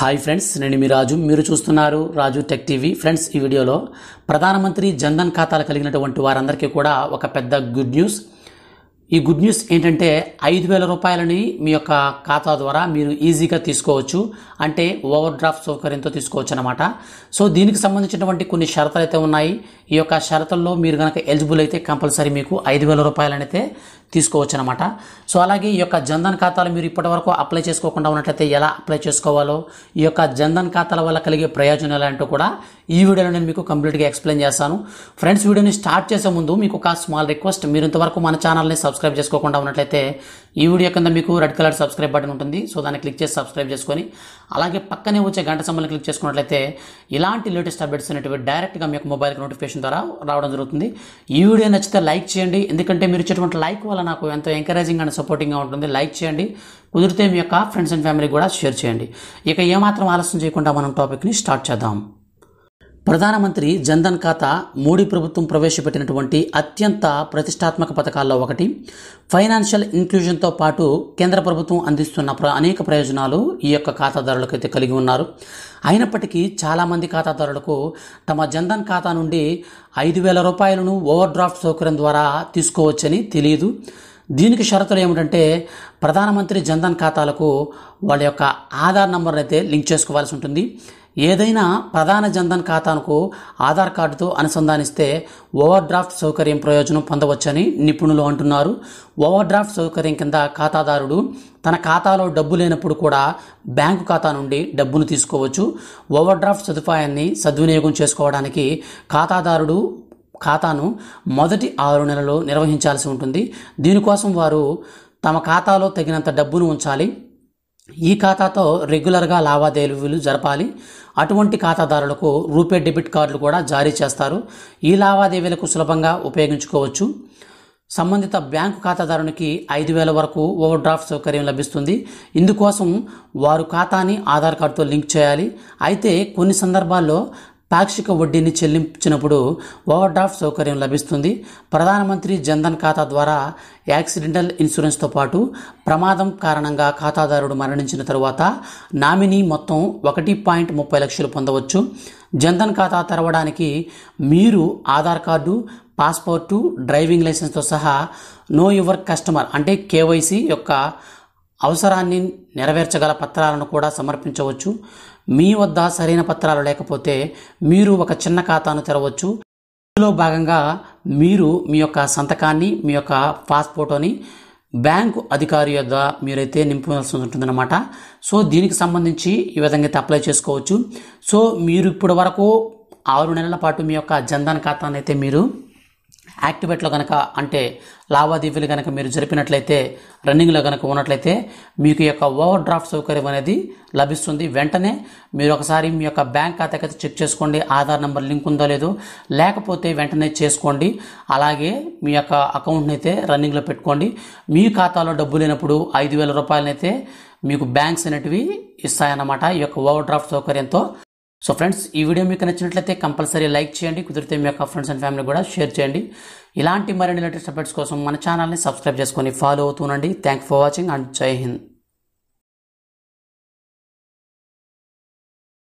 hi friends నేను మీ రాజు మీరు చూస్తున్నారు రాజు టెక్ టీవీ ఫ్రెండ్స్ ఈ వీడియోలో ప్రధానమంత్రి జన్ధన్ ఖాతాలు కలిగినటువంటి వారందరికీ కూడా ఒక పెద్ద గుడ్ న్యూస్ ఈ గుడ్ న్యూస్ ఏంటంటే ఐదు వేల రూపాయలని మీ యొక్క ఖాతా ద్వారా మీరు ఈజీగా తీసుకోవచ్చు అంటే ఓవర్ డ్రాఫ్ట్ సౌకర్యంతో తీసుకోవచ్చు అనమాట సో దీనికి సంబంధించినటువంటి కొన్ని షరతులు అయితే ఉన్నాయి ఈ యొక్క షరతుల్లో మీరు కనుక ఎలిజిబుల్ అయితే కంపల్సరీ మీకు ఐదు వేల రూపాయలనైతే తీసుకోవచ్చు అనమాట సో అలాగే ఈ యొక్క జన్ధన్ ఖాతాలు మీరు ఇప్పటివరకు అప్లై చేసుకోకుండా ఉన్నట్లయితే ఎలా అప్లై చేసుకోవాలో ఈ యొక్క జన్ధన్ ఖాతాల వల్ల కలిగే ప్రయోజనాలు అంటూ కూడా ఈ వీడియోలో నేను మీకు కంప్లీట్గా ఎక్స్ప్లెయిన్ చేస్తాను ఫ్రెండ్స్ వీడియోని స్టార్ట్ చేసే ముందు మీకు ఒక స్మాల్ రిక్వెస్ట్ మీరు ఇంతవరకు మన ఛానల్ని సబ్స్క్రైబ్ చేసుకోకుండా ఉన్నట్లయితే ఈ వీడియో కింద మీకు రెడ్ కలర్ సబ్స్క్రైబ్ బటన్ ఉంటుంది సో దాన్ని క్లిక్ చేసి సబ్స్క్రైబ్ చేసుకొని అలాగే పక్కనే వచ్చే గంట సమయంలో క్లిక్ చేసుకున్నట్లయితే ఇలాంటి లేటెస్ట్ అప్డేట్స్ అనేటివి డైరెక్ట్గా మీకు మొబైల్కి నోటిఫికేషన్ ద్వారా రావడం జరుగుతుంది ఈ వీడియో నచ్చితే లైక్ చేయండి ఎందుకంటే మీరు ఇచ్చేటువంటి లైక్ వల్ల వల్ల నాకు ఎంతో ఎంకరేజింగ్ అండ్ సపోర్టింగ్గా ఉంటుంది లైక్ చేయండి కుదిరితే మీ యొక్క ఫ్రెండ్స్ అండ్ ఫ్యామిలీ కూడా షేర్ చేయండి ఇక ఏమాత్రం ఆలస్యం చేయకుండా మనం టాపిక్ని స్టార్ట్ చేద్దాం ప్రధానమంత్రి జన్ధన్ ఖాతా మోడీ ప్రభుత్వం ప్రవేశపెట్టినటువంటి అత్యంత ప్రతిష్టాత్మక పథకాల్లో ఒకటి ఫైనాన్షియల్ ఇంక్లూజన్తో పాటు కేంద్ర ప్రభుత్వం అందిస్తున్న అనేక ప్రయోజనాలు ఈ యొక్క ఖాతాదారులకు అయితే కలిగి ఉన్నారు అయినప్పటికీ చాలామంది ఖాతాదారులకు తమ జన్ధన్ ఖాతా నుండి ఐదు వేల రూపాయలను ఓవర్ డ్రాఫ్ట్ సౌకర్యం ద్వారా తీసుకోవచ్చని తెలియదు దీనికి షరతులు ఏమిటంటే ప్రధానమంత్రి జన్ధన్ ఖాతాలకు వాళ్ళ యొక్క ఆధార్ నంబర్ అయితే లింక్ చేసుకోవాల్సి ఉంటుంది ఏదైనా ప్రధాన జన్ధన్ ఖాతాకు ఆధార్ కార్డుతో అనుసంధానిస్తే ఓవర్ డ్రాఫ్ట్ సౌకర్యం ప్రయోజనం పొందవచ్చని నిపుణులు అంటున్నారు ఓవర్ డ్రాఫ్ట్ సౌకర్యం కింద ఖాతాదారుడు తన ఖాతాలో డబ్బు లేనప్పుడు కూడా బ్యాంకు ఖాతా నుండి డబ్బును తీసుకోవచ్చు ఓవర్ డ్రాఫ్ట్ సదుపాయాన్ని సద్వినియోగం చేసుకోవడానికి ఖాతాదారుడు ఖాతాను మొదటి ఆరు నెలలో నిర్వహించాల్సి ఉంటుంది దీనికోసం వారు తమ ఖాతాలో తగినంత డబ్బును ఉంచాలి ఈ ఖాతాతో రెగ్యులర్గా లావాదేవీలు జరపాలి అటువంటి ఖాతాదారులకు రూపే డెబిట్ కార్డులు కూడా జారీ చేస్తారు ఈ లావాదేవీలకు సులభంగా ఉపయోగించుకోవచ్చు సంబంధిత బ్యాంకు ఖాతాదారునికి ఐదు వేల వరకు ఓవర్ డ్రాఫ్ట్ సౌకర్యం లభిస్తుంది ఇందుకోసం వారు ఖాతాని ఆధార్ కార్డుతో లింక్ చేయాలి అయితే కొన్ని సందర్భాల్లో పాక్షిక వడ్డీని చెల్లించినప్పుడు ఓవర్ డ్రాఫ్ట్ సౌకర్యం లభిస్తుంది ప్రధానమంత్రి జన్ధన్ ఖాతా ద్వారా యాక్సిడెంటల్ ఇన్సూరెన్స్తో పాటు ప్రమాదం కారణంగా ఖాతాదారుడు మరణించిన తరువాత నామినీ మొత్తం ఒకటి పాయింట్ ముప్పై లక్షలు పొందవచ్చు జన్ధన్ ఖాతా తెరవడానికి మీరు ఆధార్ కార్డు పాస్పోర్టు డ్రైవింగ్ లైసెన్స్తో సహా నో యువర్ కస్టమర్ అంటే కేవైసీ యొక్క అవసరాన్ని నెరవేర్చగల పత్రాలను కూడా సమర్పించవచ్చు మీ వద్ద సరైన పత్రాలు లేకపోతే మీరు ఒక చిన్న ఖాతాను తెరవచ్చు ఇందులో భాగంగా మీరు మీ యొక్క సంతకాన్ని మీ యొక్క పాస్పోర్టోని బ్యాంకు అధికారి యొక్క మీరైతే నింపవలసి ఉంటుందన్నమాట సో దీనికి సంబంధించి ఈ విధంగా అయితే అప్లై చేసుకోవచ్చు సో మీరు ఇప్పటి వరకు ఆరు నెలల పాటు మీ యొక్క జన్ధన్ ఖాతాను అయితే మీరు యాక్టివేట్లో కనుక అంటే లావాదేవీలు కనుక మీరు జరిపినట్లయితే రన్నింగ్లో కనుక ఉన్నట్లయితే మీకు యొక్క ఓవర్ డ్రాఫ్ట్ సౌకర్యం అనేది లభిస్తుంది వెంటనే మీరు ఒకసారి మీ యొక్క బ్యాంక్ ఖాతాకైతే చెక్ చేసుకోండి ఆధార్ నెంబర్ లింక్ ఉందో లేదో లేకపోతే వెంటనే చేసుకోండి అలాగే మీ యొక్క అకౌంట్ని అయితే రన్నింగ్లో పెట్టుకోండి మీ ఖాతాలో డబ్బు లేనప్పుడు ఐదు వేల రూపాయలనైతే మీకు బ్యాంక్స్ అనేటివి ఇస్తాయన్నమాట ఈ యొక్క ఓవర్ డ్రాఫ్ట్ సౌకర్యంతో సో ఫ్రెండ్స్ ఈ వీడియో మీకు నచ్చినట్లయితే కంపల్సరీ లైక్ చేయండి కుదిరితే మీ యొక్క ఫ్రెండ్స్ అండ్ ఫ్యామిలీ కూడా షేర్ చేయండి ఇలాంటి మరిన్ని లేటెస్ట్ అప్డేట్స్ కోసం మన ఛానల్ని సబ్స్క్రైబ్ చేసుకొని ఫాలో అవుతూ ఉండండి థ్యాంక్ ఫర్ వాచింగ్ అండ్ జై హింద్